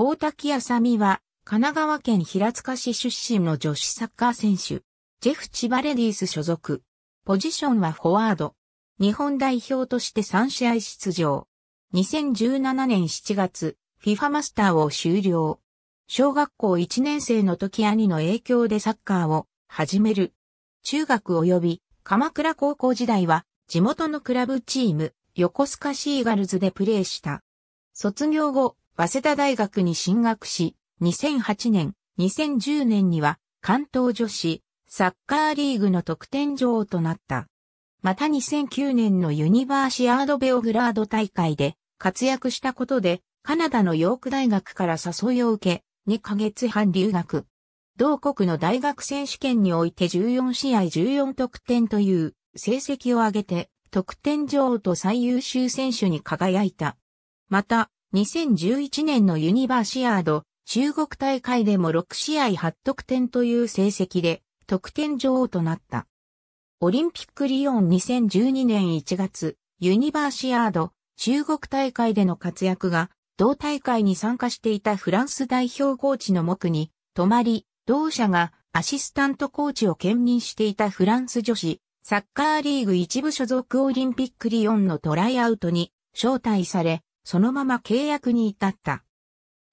大滝あさみは、神奈川県平塚市出身の女子サッカー選手。ジェフ千葉レディース所属。ポジションはフォワード。日本代表として3試合出場。2017年7月、FIFA マスターを終了。小学校1年生の時兄の影響でサッカーを始める。中学及び鎌倉高校時代は地元のクラブチーム横須賀シーガルズでプレーした。卒業後、早稲田大学に進学し、2008年、2010年には関東女子サッカーリーグの得点女王となった。また2009年のユニバーシアードベオグラード大会で活躍したことで、カナダのヨーク大学から誘いを受け、2ヶ月半留学。同国の大学選手権において14試合14得点という成績を上げて、得点女王と最優秀選手に輝いた。また、2011年のユニバーシアード中国大会でも6試合8得点という成績で得点女王となった。オリンピックリオン2012年1月ユニバーシアード中国大会での活躍が同大会に参加していたフランス代表コーチの目に泊まり同社がアシスタントコーチを兼任していたフランス女子サッカーリーグ一部所属オリンピックリオンのトライアウトに招待され、そのまま契約に至った。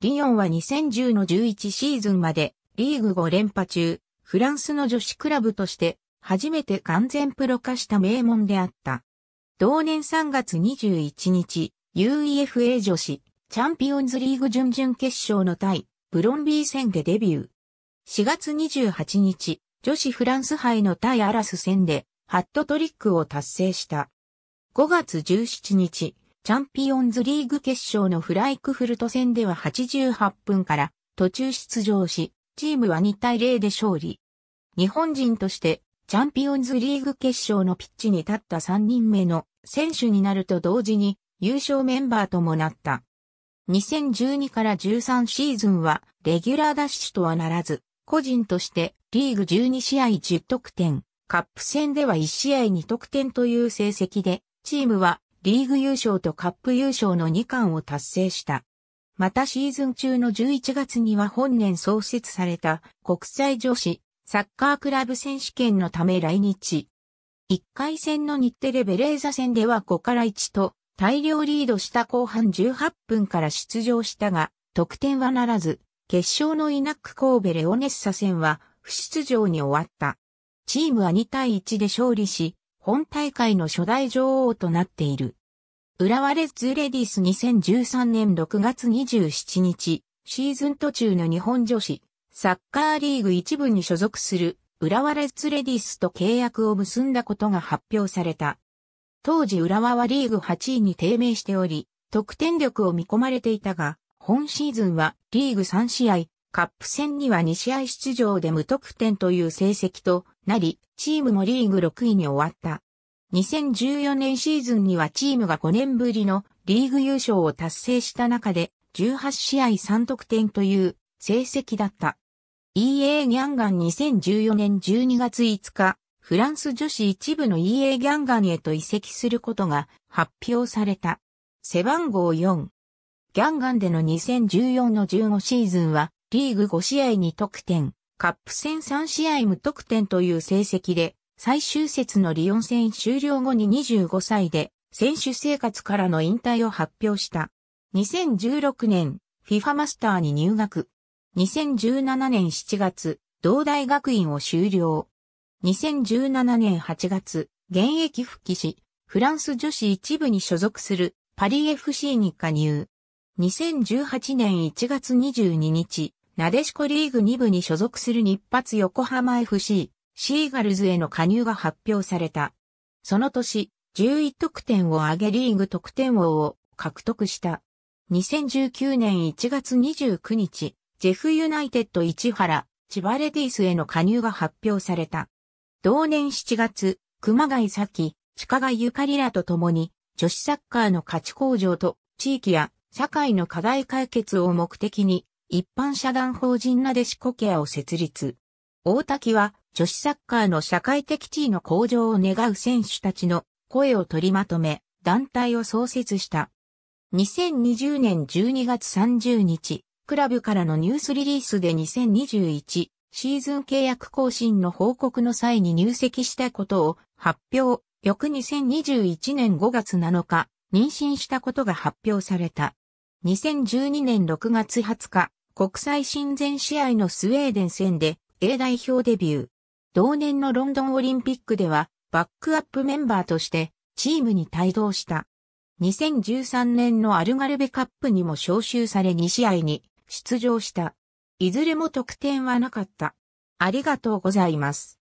リヨンは2010の11シーズンまでリーグ5連覇中、フランスの女子クラブとして初めて完全プロ化した名門であった。同年3月21日、UEFA 女子チャンピオンズリーグ準々決勝の対ブロンビー戦でデビュー。4月28日、女子フランス杯の対アラス戦でハットトリックを達成した。5月17日、チャンピオンズリーグ決勝のフライクフルト戦では88分から途中出場し、チームは2対0で勝利。日本人としてチャンピオンズリーグ決勝のピッチに立った3人目の選手になると同時に優勝メンバーともなった。2012から13シーズンはレギュラーダッシュとはならず、個人としてリーグ12試合10得点、カップ戦では1試合2得点という成績で、チームはリーグ優勝とカップ優勝の2冠を達成した。またシーズン中の11月には本年創設された国際女子サッカークラブ選手権のため来日。1回戦の日テレベレーザ戦では5から1と大量リードした後半18分から出場したが得点はならず決勝のイナック神戸レオネッサ戦は不出場に終わった。チームは2対1で勝利し、本大会の初代女王となっている。浦和レッズレディス2013年6月27日、シーズン途中の日本女子、サッカーリーグ一部に所属する浦和レッズレディスと契約を結んだことが発表された。当時浦和はリーグ8位に低迷しており、得点力を見込まれていたが、本シーズンはリーグ3試合、カップ戦には2試合出場で無得点という成績となり、チームもリーグ6位に終わった。2014年シーズンにはチームが5年ぶりのリーグ優勝を達成した中で18試合3得点という成績だった。EA ギャンガン2014年12月5日、フランス女子一部の EA ギャンガンへと移籍することが発表された。背番号4。ギャンガンでの2014の15シーズンは、リーグ5試合に得点、カップ戦3試合無得点という成績で、最終節のリオン戦終了後に25歳で選手生活からの引退を発表した。2016年、FIFA マスターに入学。2017年7月、同大学院を修了。2017年8月、現役復帰し、フランス女子一部に所属するパリ FC に加入。2018年1月22日、なでしこリーグ2部に所属する日発横浜 FC。シーガルズへの加入が発表された。その年、11得点を上げリーグ得点王を獲得した。2019年1月29日、ジェフユナイテッド市原、千葉レディースへの加入が発表された。同年7月、熊谷咲、下賀ゆかりらと共に、女子サッカーの価値向上と、地域や社会の課題解決を目的に、一般社団法人なでしこケアを設立。大滝は女子サッカーの社会的地位の向上を願う選手たちの声を取りまとめ、団体を創設した。2020年12月30日、クラブからのニュースリリースで2021シーズン契約更新の報告の際に入籍したことを発表、翌2021年5月7日、妊娠したことが発表された。2012年6月20日、国際親善試合のスウェーデン戦で A 代表デビュー。同年のロンドンオリンピックでは、バックアップメンバーとしてチームに帯同した。2013年のアルガルベカップにも招集され2試合に出場した。いずれも得点はなかった。ありがとうございます。